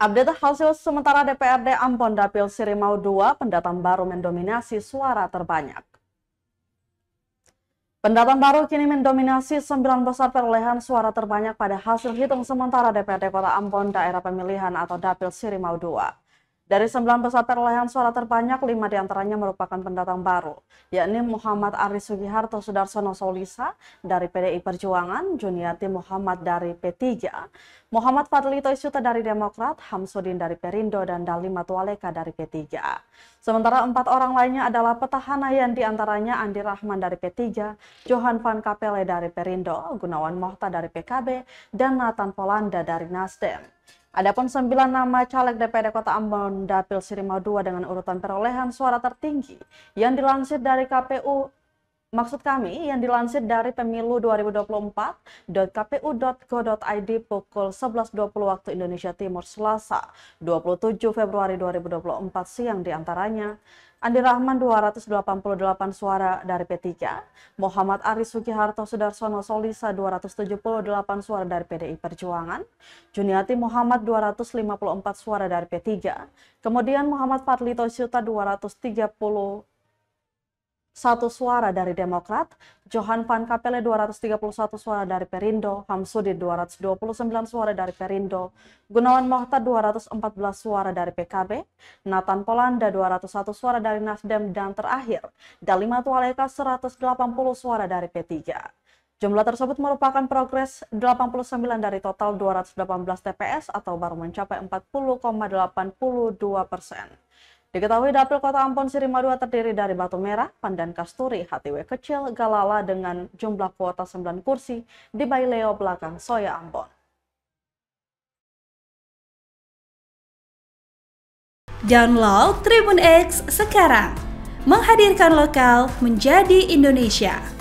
Update hasil sementara DPRD Ambon Dapil Sirimau II, pendatang baru mendominasi suara terbanyak. Pendatang baru kini mendominasi sembilan besar perolehan suara terbanyak pada hasil hitung sementara DPRD Kota Ambon Daerah Pemilihan atau Dapil Sirimau II. Dari sembilan peserta perolehan suara terbanyak, 5 diantaranya merupakan pendatang baru, yakni Muhammad Aris Sugiharto Sudarsono Solisa dari PDI Perjuangan, Juniati Muhammad dari P3, Muhammad Fadli Toisuta dari Demokrat, Hamsudin dari Perindo, dan Dali Matualeka dari P3. Sementara empat orang lainnya adalah petahana yang diantaranya Andi Rahman dari P3, Johan Van Kapele dari Perindo, Gunawan Mohta dari PKB, dan Nathan Polanda dari Nasdem. Adapun sembilan nama caleg DPD Kota Ambon Dapil Sirima II dengan urutan perolehan suara tertinggi yang dilansir dari KPU Maksud kami yang dilansir dari pemilu 2024.kpu.go.id pukul 11.20 waktu Indonesia Timur Selasa 27 Februari 2024 siang diantaranya Andi Rahman 288 suara dari P3, Muhammad Aris Sugiharto Sudarsono Solisa 278 suara dari PDI Perjuangan, Juniati Muhammad 254 suara dari P3, kemudian Muhammad Fadli Tosyuta 230 satu suara dari Demokrat, Johan Van Kapele 231 suara dari Perindo, Hamsudin 229 suara dari Perindo, Gunawan Mohtar 214 suara dari PKB, Nathan Polanda 201 suara dari Nasdem, dan terakhir Dalima Tualeka 180 suara dari P3. Jumlah tersebut merupakan progres 89 dari total 218 TPS atau baru mencapai 40,82 persen. Diketahui dapil kota Ambon Madua terdiri dari Batu Merah, Pandan Kasturi, HTW Kecil, Galala dengan jumlah kuota 9 kursi di Baileo belakang Soya Ambon. Download Tribun X sekarang, menghadirkan lokal menjadi Indonesia.